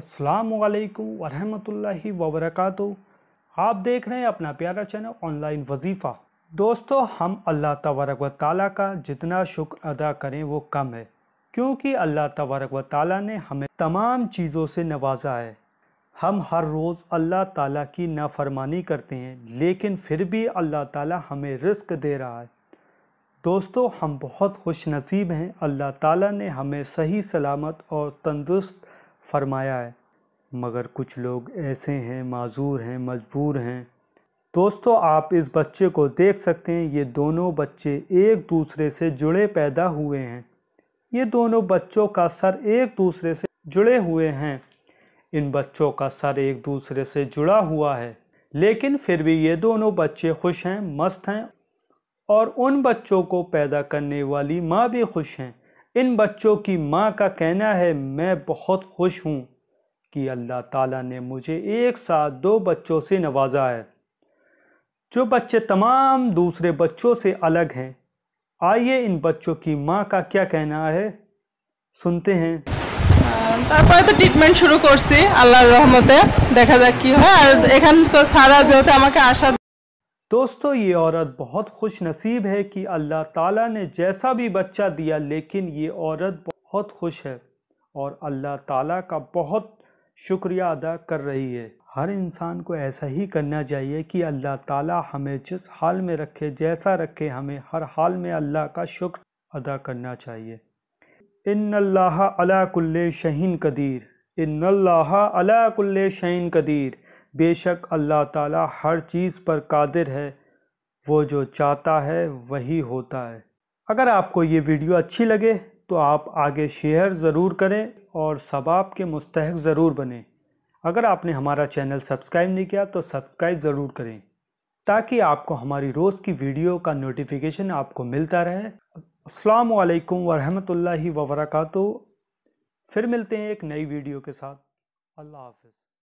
अस्सलाम वालेकुम वरहमतुल्लाहि वबरकातु आप देख रहे हैं अपना प्यारा चैनल ऑनलाइन वजीफ़ा दोस्तों हम अल्लाह तबारक व ताली का जितना शुक्र अदा करें वो कम है क्योंकि अल्लाह तबारक व ताली ने हमें तमाम चीज़ों से नवाजा है हम हर रोज़ अल्लाह ताला की नाफरमानी करते हैं लेकिन फिर भी अल्लाह ताला हमें रिस्क दे रहा है दोस्तों हम बहुत खुश नसीब हैं अल्लाह ताला ने हमें सही सलामत और तंदुरुस्त फरमाया है मगर कुछ लोग ऐसे हैं माजूर हैं मजबूर हैं दोस्तों आप इस बच्चे को देख सकते हैं ये दोनों बच्चे एक दूसरे से जुड़े पैदा हुए हैं ये दोनों बच्चों का सर एक दूसरे से जुड़े हुए हैं इन बच्चों का सर एक दूसरे से जुड़ा हुआ है लेकिन फिर भी ये दोनों बच्चे खुश हैं मस्त हैं और उन बच्चों को पैदा करने वाली माँ भी खुश हैं इन बच्चों की माँ का कहना है मैं बहुत खुश हूँ कि अल्लाह ताला ने मुझे एक साथ दो बच्चों से नवाजा है जो बच्चे तमाम दूसरे बच्चों से अलग हैं आइए इन बच्चों की माँ का क्या कहना है सुनते हैं তারপরে তো ট্রিটমেন্ট শুরু করছি আল্লাহর রহমতে দেখা যাক কি হয় আর এখানকার সারা যেহেতু আমাকে दोस्तों ये औरत बहुत खुश नसीब है कि अल्लाह ताला ने जैसा भी बच्चा दिया लेकिन ये औरत बहुत खुश है और अल्लाह ताला का बहुत शुक्रिया अदा कर रही है हर इंसान को ऐसा ही करना चाहिए कि अल्लाह ताला हमें जिस हाल में रखे जैसा रखे हमें हर हाल में अल्लाह का शुक्र अदा करना चाहिए इन अल्लाह अला कुल्ले शहीन कदीर इन अल्लाह अला कुल्ले शहीन कदीर बेशक अल्लाह ताला हर चीज़ पर कादिर है वो जो चाहता है वही होता है अगर आपको ये वीडियो अच्छी लगे तो आप आगे शेयर ज़रूर करें और सबाब के मुस्तक ज़रूर बने अगर आपने हमारा चैनल सब्सक्राइब नहीं किया तो सब्सक्राइब ज़रूर करें ताकि आपको हमारी रोज़ की वीडियो का नोटिफिकेशन आपको मिलता रहे अस्सलाम वालेकुम वरहमतुल्लाहि वबरकatuh फिर मिलते हैं एक नई वीडियो के साथ अल्लाह हाफिज़